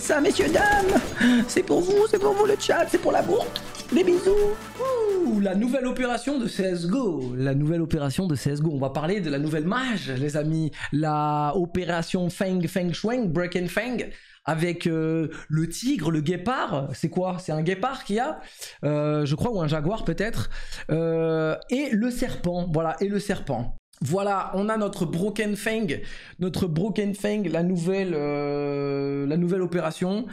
ça, messieurs, dames C'est pour vous, c'est pour vous le chat, c'est pour la bourre Des bisous La nouvelle opération de CSGO La nouvelle opération de CSGO. On va parler de la nouvelle mage, les amis. La opération Feng Feng Shuang, Break Feng avec euh, le tigre, le guépard, c'est quoi C'est un guépard qui a, euh, je crois, ou un jaguar peut-être, euh, et le serpent, voilà, et le serpent. Voilà, on a notre Broken Fang, notre Broken Fang, euh, la nouvelle, opération.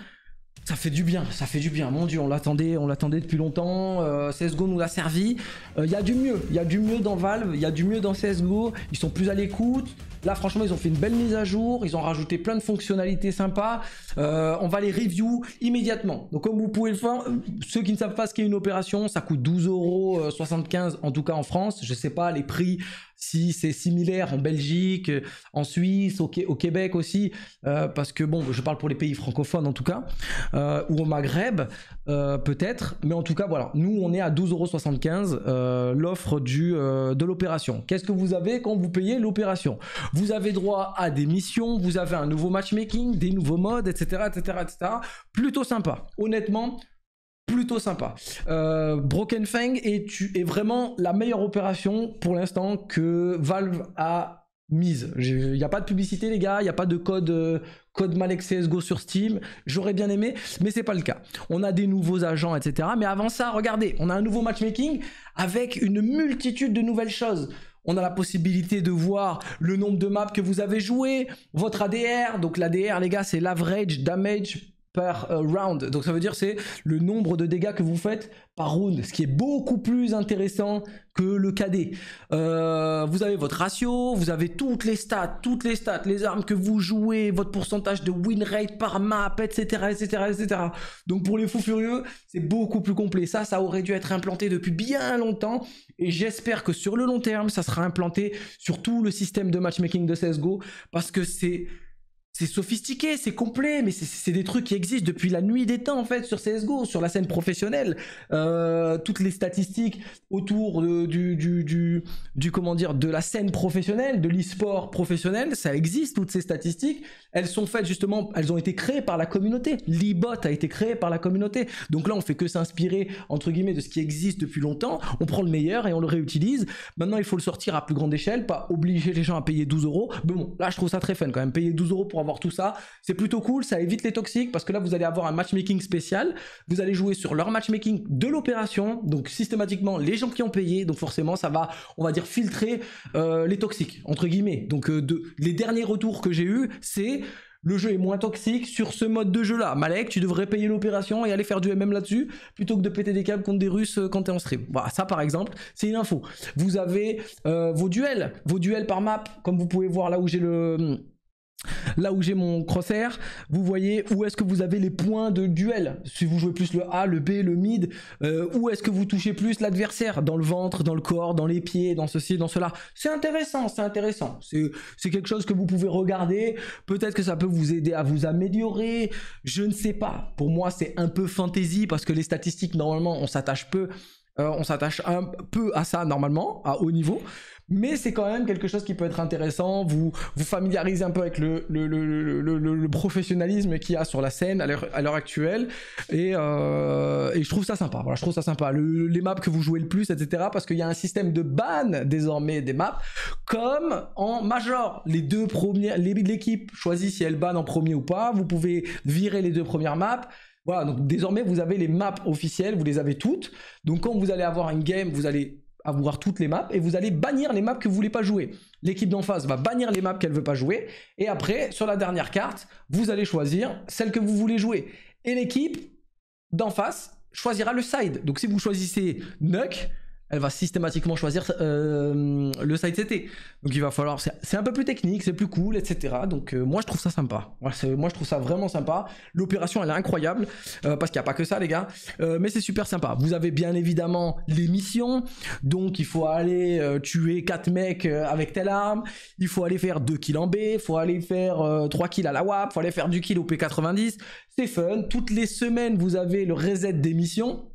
Ça fait du bien, ça fait du bien. Mon dieu, on l'attendait, on l'attendait depuis longtemps. Euh, CS:GO nous l'a servi. Il euh, y a du mieux, il y a du mieux dans Valve, il y a du mieux dans CS:GO. Ils sont plus à l'écoute. Là, franchement, ils ont fait une belle mise à jour. Ils ont rajouté plein de fonctionnalités sympas. Euh, on va les review immédiatement. Donc, comme vous pouvez le voir, euh, ceux qui ne savent pas ce qu'est une opération, ça coûte 12,75€ euh, en tout cas en France. Je ne sais pas les prix si c'est similaire en Belgique, en Suisse, au, Québec aussi, parce que bon, je parle pour les pays francophones en tout cas, ou au Maghreb peut-être, mais en tout cas voilà, nous on est à € l'offre de l'opération. Qu'est-ce que vous avez quand vous payez l'opération vous avez droit à des missions, vous avez un nouveau matchmaking, des nouveaux modes, etc., etc., etc. Plutôt sympa. Honnêtement, plutôt sympa. Euh, Broken Fang est, vraiment la meilleure opération pour l'instant que Valve a mise. Il n'y a pas de publicité, les gars. Il n'y a pas de code, euh, code Malek CSGO sur Steam. J'aurais bien aimé, mais c'est pas le cas. On a des nouveaux agents, etc. Mais avant ça, regardez, on a un nouveau matchmaking avec une multitude de nouvelles choses. On a la possibilité de voir le nombre de maps que vous avez joué, votre ADR. Donc l'ADR, les gars, c'est l'average damage par euh, round. Donc ça veut dire c'est le nombre de dégâts que vous faites par round, ce qui est beaucoup plus intéressant que le KD. Euh, vous avez votre ratio, vous avez toutes les stats, toutes les stats, les armes que vous jouez, votre pourcentage de win rate par map, etc., etc., etc. Donc pour les fous furieux, c'est beaucoup plus complet. Ça, ça aurait dû être implanté depuis bien longtemps et j'espère que sur le long terme, ça sera implanté sur tout le système de matchmaking de CS:GO parce que c'est c'est sophistiqué, c'est complet, mais c'est des trucs qui existent depuis la nuit des temps en fait sur CSGO, sur la scène professionnelle. Euh, toutes les statistiques autour de, du, du, du, comment dire, de la scène professionnelle, de l'e-sport professionnel, ça existe, toutes ces statistiques. Elles sont faites justement, elles ont été créées par la communauté. L'e-bot a été créé par la communauté. Donc là, on fait que s'inspirer, entre guillemets, de ce qui existe depuis longtemps. On prend le meilleur et on le réutilise. Maintenant, il faut le sortir à plus grande échelle, pas obliger les gens à payer 12 euros. Mais bon, là, je trouve ça très fun quand même. Payer 12 euros pour voir tout ça. C'est plutôt cool, ça évite les toxiques parce que là vous allez avoir un matchmaking spécial. Vous allez jouer sur leur matchmaking de l'opération, donc systématiquement les gens qui ont payé, donc forcément ça va, on va dire filtrer euh, les toxiques entre guillemets. Donc euh, de, les derniers retours que j'ai eu, c'est le jeu est moins toxique sur ce mode de jeu là. Malek, tu devrais payer l'opération et aller faire du MM là-dessus plutôt que de péter des câbles contre des Russes euh, quand t'es en stream. Voilà, ça par exemple, c'est une info. Vous avez vos duels, vos duels par map, comme vous pouvez voir là où j'ai le Là où j'ai mon crosshair, vous voyez où est-ce que vous avez les points de duel. Si vous jouez plus le A, le B, le mid, euh, où est-ce que vous touchez plus l'adversaire Dans le ventre, dans le corps, dans les pieds, dans ceci, dans cela. C'est intéressant, c'est intéressant. C'est quelque chose que vous pouvez regarder. Peut-être que ça peut vous aider à vous améliorer. Je ne sais pas. Pour moi, c'est un peu fantaisie parce que les statistiques, normalement, on s'attache peu. Euh, on s'attache un peu à ça normalement, à haut niveau mais c'est quand même quelque chose qui peut être intéressant. Vous vous familiarisez un peu avec le, le, le, le professionnalisme qu'il y a sur la scène à l'heure actuelle, et, euh, et, je trouve ça sympa. Voilà, je trouve ça sympa. les maps que vous jouez le plus, etc. Parce qu'il y a un système de ban désormais des maps, comme en major. Les deux premières, l'équipe choisit si elle ban en premier ou pas. Vous pouvez virer les deux premières maps. Voilà, donc désormais vous avez les maps officielles, vous les avez toutes. Donc quand vous allez avoir une game, vous allez voir toutes les maps et vous allez bannir les maps que vous voulez pas jouer. L'équipe d'en face va bannir les maps qu'elle veut pas jouer et après, sur la dernière carte, vous allez choisir celle que vous voulez jouer. Et l'équipe d'en face choisira le side. Donc si vous choisissez Nuck, elle va systématiquement choisir euh, le site CT. Donc il va falloir, c'est un peu plus technique, c'est plus cool, etc. Donc euh, moi je trouve ça sympa. Moi, moi, je trouve ça vraiment sympa. L'opération elle est incroyable euh, parce qu'il n'y a pas que ça les gars, mais c'est super sympa. Vous avez bien évidemment les missions, donc il faut aller tuer 4 mecs avec telle arme, il faut aller faire 2 kills en B, il faut aller faire 3 kills à la WAP, il faut aller faire du kill au P90. C'est fun. Toutes les semaines vous avez le reset des missions.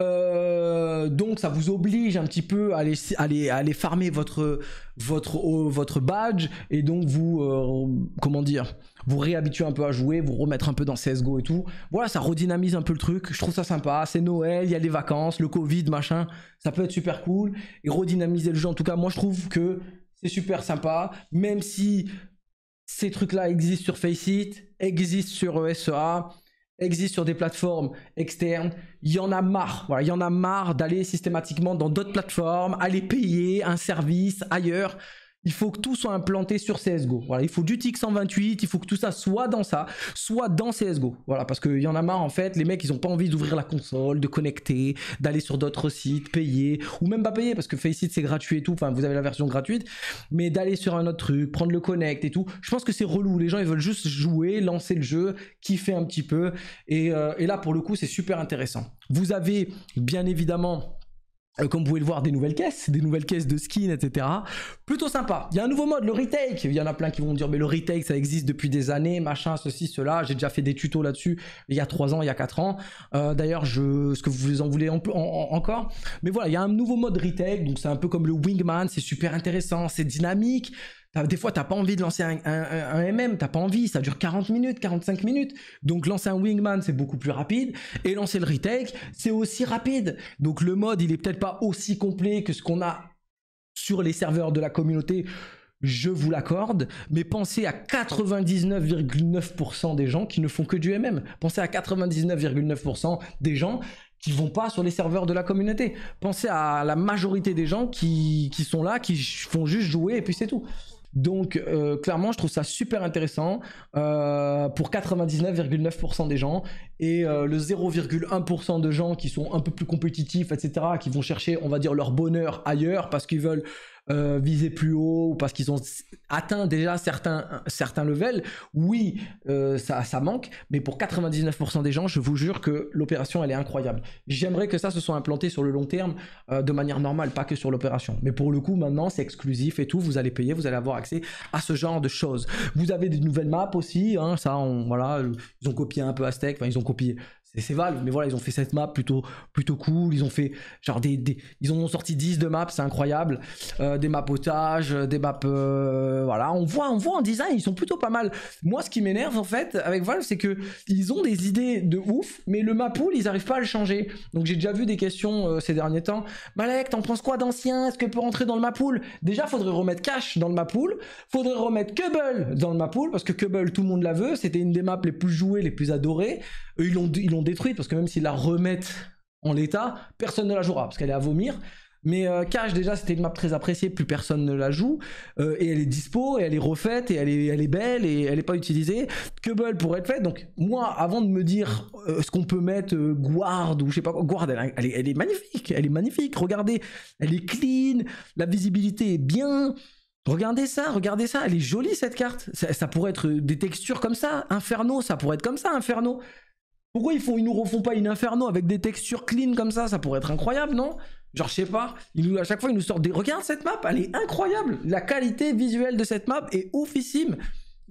Euh, donc ça vous oblige un petit peu à aller, aller, aller farmer votre, votre, votre badge et donc vous, euh, comment dire, vous réhabituer un peu à jouer, vous remettre un peu dans CSGO et tout. Voilà, ça redynamise un peu le truc, je trouve ça sympa, c'est Noël, il y a les vacances, le Covid, machin, ça peut être super cool. Et redynamiser le jeu, en tout cas, moi je trouve que c'est super sympa, même si ces trucs-là existent sur Faceit, existent sur ESA existe sur des plateformes externes. Il y en a marre. Voilà, il y en a marre d'aller systématiquement dans d'autres plateformes, aller payer un service ailleurs. Il faut que tout soit implanté sur CSGO. Voilà, il faut du TIC 128, il faut que tout ça soit dans ça, soit dans CSGO. Voilà, parce qu'il y en a marre en fait, les mecs ils ont pas envie d'ouvrir la console, de connecter, d'aller sur d'autres sites, payer, ou même pas payer parce que Faceit c'est gratuit et tout, enfin vous avez la version gratuite, mais d'aller sur un autre truc, prendre le connect et tout. Je pense que c'est relou, les gens ils veulent juste jouer, lancer le jeu, kiffer un petit peu, et, euh, et là pour le coup c'est super intéressant. Vous avez bien évidemment euh, comme vous pouvez le voir, des nouvelles caisses, des nouvelles caisses de skins, etc. Plutôt sympa. Il y a un nouveau mode, le retake. Il y en a plein qui vont dire, mais le retake, ça existe depuis des années, machin, ceci, cela. J'ai déjà fait des tutos là-dessus il y a 3 ans, il y a 4 ans. Euh, d'ailleurs, je, ce que vous en voulez encore. Mais voilà, il y a un nouveau mode retake. Donc c'est un peu comme le Wingman, c'est super intéressant, c'est dynamique des fois, t'as pas envie de lancer un, MM, t'as pas envie, ça dure 40 minutes, 45 minutes. Donc lancer un wingman, c'est beaucoup plus rapide. Et lancer le retake, c'est aussi rapide. Donc le mode, il est peut-être pas aussi complet que ce qu'on a sur les serveurs de la communauté je vous l'accorde, mais pensez à 99,9% des gens qui ne font que du MM. Pensez à 99,9% des gens qui vont pas sur les serveurs de la communauté. Pensez à la majorité des gens qui sont là, qui font juste jouer et puis c'est tout. Donc euh, clairement, je trouve ça super intéressant euh, pour 99,9% des gens et euh, le 0,1% de gens qui sont un peu plus compétitifs, etc., qui vont chercher, on va dire, leur bonheur ailleurs parce qu'ils veulent euh, viser plus haut ou parce qu'ils ont atteint déjà certains, certains levels, oui, euh, ça, ça manque, mais pour 99% des gens, je vous jure que l'opération, elle est incroyable. J'aimerais que ça se soit implanté sur le long terme euh, de manière normale, pas que sur l'opération. Mais pour le coup, maintenant, c'est exclusif et tout, vous allez payer, vous allez avoir accès à ce genre de choses. Vous avez des nouvelles maps aussi, hein, ça, on, voilà, ils ont copié un peu Aztec, enfin, ils ont copié, c'est Valve, mais voilà, ils ont fait cette map plutôt, plutôt cool. Ils ont fait genre des, ils ont sorti 10 de maps, c'est incroyable. Euh, des maps otages, des maps, euh, voilà. On voit, on voit en design, ils sont plutôt pas mal. Moi, ce qui m'énerve en fait avec Valve, c'est que ils ont des idées de ouf, mais le map pool, ils arrivent pas à le changer. Donc j'ai déjà vu des questions euh, ces derniers temps. Malek, t'en penses quoi d'ancien Est-ce que peut rentrer dans le map pool Déjà, faudrait remettre Cash dans le map pool. Faudrait remettre Cubble dans le map pool parce que Cubble, tout le monde la veut. C'était une des maps les plus jouées, les plus adorées. ils l'ont détruite, parce que même s'ils la remettent en l'état, personne ne la jouera, parce qu'elle est à vomir. Mais euh, Cash, déjà, c'était une map très appréciée, plus personne ne la joue. Euh, et elle est dispo, et elle est refaite, et elle est, elle est belle, et elle n'est pas utilisée. veulent pourrait être faite. Donc, moi, avant de me dire euh, ce qu'on peut mettre, euh, Guard, ou je sais pas quoi, Guard, elle, est, magnifique, elle est magnifique. Regardez, elle est clean, la visibilité est bien. Regardez ça, regardez ça, elle est jolie cette carte. ça pourrait être des textures comme ça. Inferno, ça pourrait être comme ça, Inferno. Pourquoi ils, font, ils nous refont pas une Inferno avec des textures clean comme ça Ça pourrait être incroyable, non Genre, je sais pas, à chaque fois, ils nous sortent des... Regarde cette map, elle est incroyable La qualité visuelle de cette map est oufissime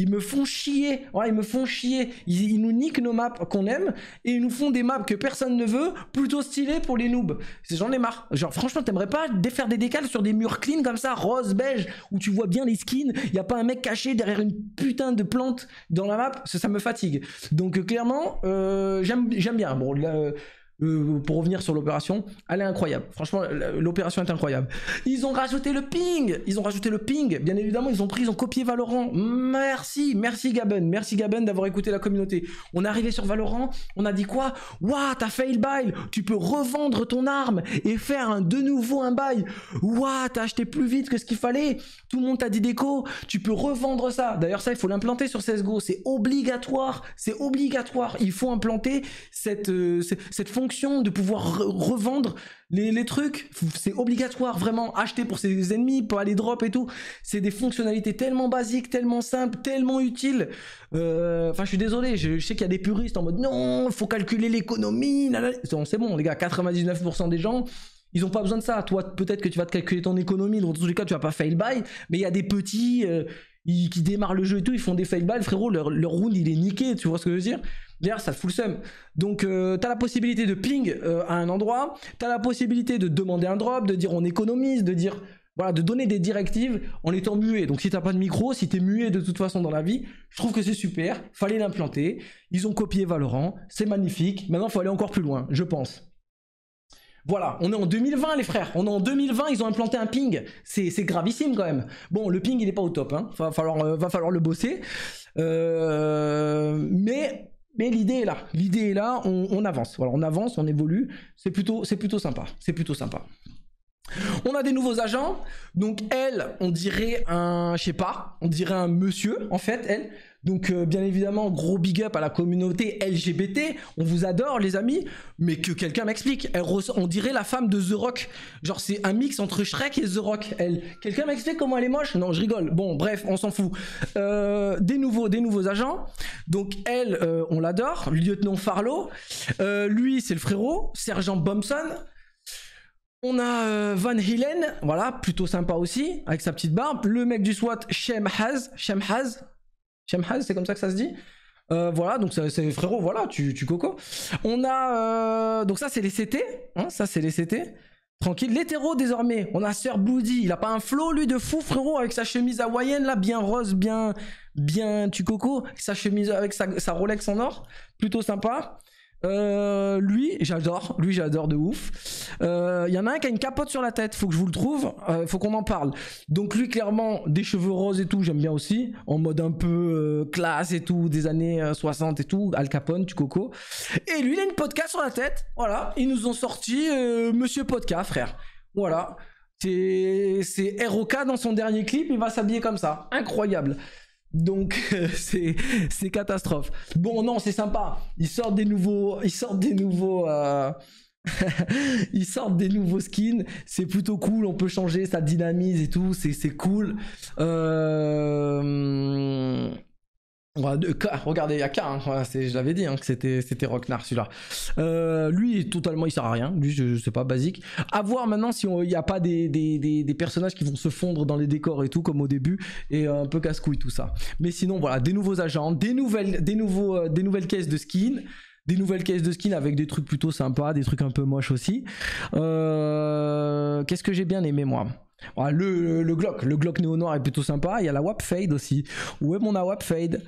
ils me font chier. Ouais, ils me font chier. Ils, nous niquent nos maps qu'on aime et ils nous font des maps que personne ne veut, plutôt stylées pour les noobs. J'en ai marre. Genre, franchement, t'aimerais pas défaire des décales sur des murs clean comme ça, rose, beige, où tu vois bien les skins. Y a pas un mec caché derrière une putain de plante dans la map. Ça, me fatigue. Donc, euh, clairement, euh, j'aime bien. Bon, euh, euh, pour revenir sur l'opération, elle est incroyable. Franchement, l'opération est incroyable. Ils ont rajouté le ping Ils ont rajouté le ping Bien évidemment, ils ont pris, ils ont copié Valorant. Merci, merci Gaben, merci Gaben d'avoir écouté la communauté. On est arrivé sur Valorant, on a dit quoi Waouh, t'as fait le bail Tu peux revendre ton arme et faire de nouveau un bail. Waouh, t'as acheté plus vite que ce qu'il fallait. Tout le monde t'a dit déco, tu peux revendre ça. D'ailleurs, ça, il faut l'implanter sur CSGO. C'est obligatoire, c'est obligatoire. Il faut implanter cette, euh, cette fonction de pouvoir revendre les, trucs. C'est obligatoire vraiment, acheter pour ses ennemis, pour aller drop et tout. C'est des fonctionnalités tellement basiques, tellement simples, tellement utiles. Euh, enfin, je suis désolé, je, sais qu'il y a des puristes en mode non, faut calculer l'économie. C'est bon, les gars, 99% des gens. Ils ont pas besoin de ça. Toi, peut-être que tu vas te calculer ton économie. Dans tous les cas, tu vas pas fail buy. Mais il y a des petits euh, qui démarrent le jeu et tout. Ils font des fail buy. Frérot, leur, leur round, il est niqué. Tu vois ce que je veux dire D'ailleurs, ça te fout le seum. Donc, euh, tu as la possibilité de ping euh, à un endroit, tu as la possibilité de demander un drop, de dire on économise, de dire voilà, de donner des directives en étant muet. Donc, si t'as pas de micro, si tu es muet de toute façon dans la vie, je trouve que c'est super. Fallait l'implanter. Ils ont copié Valorant, c'est magnifique. Maintenant, il faut aller encore plus loin, je pense. Voilà, on est en 2020 les frères, on est en 2020, ils ont implanté un ping, c'est gravissime quand même. Bon, le ping il est pas au top, hein. va, falloir, euh, va falloir le bosser. mais mais l'idée est là, l'idée est là, on, avance. Voilà, on avance, on évolue. C'est plutôt, c'est plutôt sympa. C'est plutôt sympa. On a des nouveaux agents. Donc elle, on dirait un, je sais pas, on dirait un monsieur en fait, elle. Donc euh, bien évidemment, gros big up à la communauté LGBT, on vous adore les amis, mais que quelqu'un m'explique. on dirait la femme de The Rock. Genre c'est un mix entre Shrek et The Rock. Elle, quelqu'un m'explique comment elle est moche Non, je rigole. Bon, bref, on s'en fout. Euh, des nouveaux des nouveaux agents. Donc elle, euh, on l'adore, lieutenant Farlow. lui, c'est le frérot, sergent Bomson. On a euh, Van Helen, voilà, plutôt sympa aussi, avec sa petite barbe. Le mec du SWAT, Shem Haz, Shem Haz, Shem Haz, c'est comme ça que ça se dit. Euh, voilà, donc c'est frérot, voilà, tu, coco. On a, euh, donc ça c'est les CT, hein, ça c'est les CT. Tranquille, l'hétéro désormais, on a Sir Bloody, il a pas un flow lui de fou frérot avec sa chemise hawaïenne là, bien rose, bien, bien tu coco, sa chemise avec sa, sa Rolex en or, plutôt sympa. Euh, lui, j'adore. Lui, j'adore de ouf. Il euh, y en a un qui a une capote sur la tête. Faut que je vous le trouve. Euh, faut qu'on en parle. Donc lui, clairement, des cheveux roses et tout, j'aime bien aussi. En mode un peu classe et tout, des années 60 et tout, Al Capone, tu coco. Et lui, il a une podcast sur la tête. Voilà, ils nous ont sorti Monsieur Podcast, frère. Voilà. C'est ROK dans son dernier clip, il va s'habiller comme ça. Incroyable. Donc euh, c'est catastrophe. Bon non, c'est sympa. Ils sortent des nouveaux ils sortent des nouveaux euh, ils sortent des nouveaux skins, c'est plutôt cool, on peut changer, ça dynamise et tout, c'est cool. Euh bah, regardez il a hein, je l'avais dit hein, que c'était c'était Rocknar celui-là. Euh, lui totalement il sert à rien, lui je, sais pas basique. À voir maintenant si il n'y a pas des, personnages qui vont se fondre dans les décors et tout comme au début et un peu casse couille tout ça. Mais sinon voilà des nouveaux agents, des nouvelles des nouveaux euh, des nouvelles caisses de skins des nouvelles caisses de skins avec des trucs plutôt sympas, des trucs un peu moches aussi. Euh, qu'est-ce que j'ai bien aimé moi ah, le, le, Glock, le Glock néo noir est plutôt sympa. Il y a la Wap Fade aussi. Où est mon Wap Fade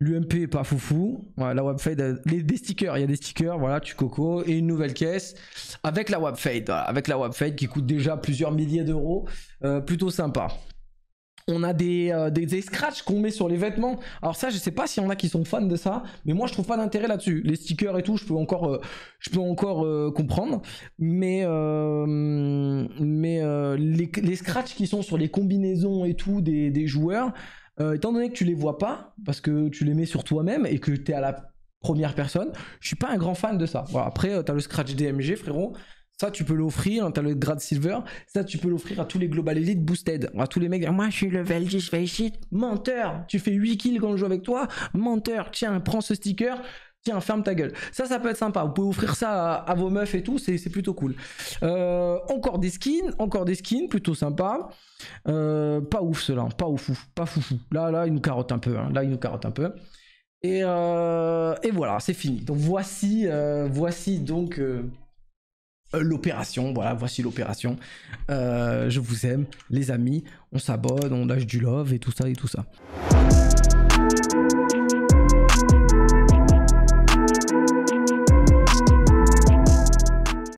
L'UMP est pas foufou. Voilà, la Webfade, euh, les, des stickers, il y a des stickers, voilà, tu coco. Et une nouvelle caisse avec la Webfade. avec la Webfade qui coûte déjà plusieurs milliers d'euros. Euh, plutôt sympa. On a euh, des, scratchs qu'on met sur les vêtements. Alors ça, je sais pas s'il y en a qui sont fans de ça, mais moi je trouve pas d'intérêt là-dessus. Les stickers et tout, je peux encore, je peux encore comprendre. Mais, mais les, les, scratchs qui sont sur les combinaisons et tout des joueurs, euh, étant donné que tu les vois pas, parce que tu les mets sur toi-même et que tu es à la première personne, je suis pas un grand fan de ça. Après, euh, tu as le scratch DMG, frérot. Ça, tu peux l'offrir. Hein, t'as le grade silver. Ça, tu peux l'offrir à tous les global elite boosted. À tous les mecs. Moi, je suis level 10, je Menteur. Tu fais 8 kills quand je joue avec toi. Menteur. Tiens, prends ce sticker ferme ta gueule. Ça, ça peut être sympa. Vous pouvez offrir ça à, vos meufs et tout, c'est plutôt cool. Euh, encore des skins, encore des skins, plutôt sympa. Euh, pas ouf cela, hein. pas ouf, pas foufou. Là, là, il nous carotte un peu. Hein. Là, il nous carotte un peu. Et, euh, et voilà, c'est fini. Donc voici, voici donc l'opération. Voilà, voici l'opération. je vous aime, les amis. On s'abonne, on lâche du love et tout ça et tout ça.